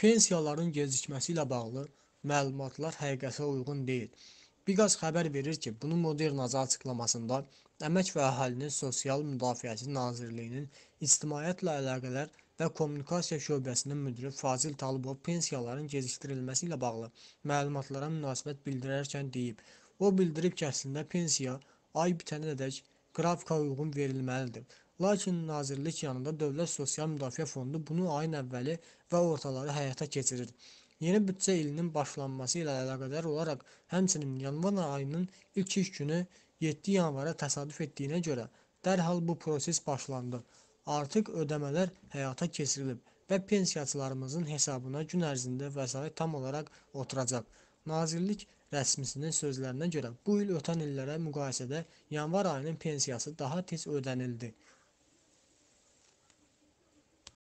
Pensiyaların gecikməsi ilə bağlı məlumatlar həqiqətə uyğun deyil. Biqaz xəbər verir ki, bunu Modernaza açıqlamasında Əmək və Əhalinin Sosial Müdafiəsi Nazirliyinin İctimaiyyətlə Əlaqələr və Kommunikasiya şöbəsinin müdiri Fazil Talıbov pensiyaların gecikdirilməsi ilə bağlı məlumatlara münasibət bildirərkən deyib: "O bildirib ki, əslində pensiya ay bitənədək qrafika uyğun verilməlidir. Lakin nazirlik yanında Dövlət Sosial Müdafiə Fondu bunu ayın əvvəli və ortaları həyata keçirir. Yeni büdcə ilinin başlanması ilə əlaqədar olaraq, həmçinin yanvar ayının ilk iş günü 7 yanvara təsadüf etdiyinə görə dərhal bu proses başlandı. Artıq ödəmələr həyata keçirilib və pensiyaçılarımızın hesabına gün ərzində vəsait tam olaraq oturacaq. Nazirlik rəsmisinin sözlərinə görə bu il ötən illərə müqayisədə yanvar ayının pensiyası daha tez ödənildi.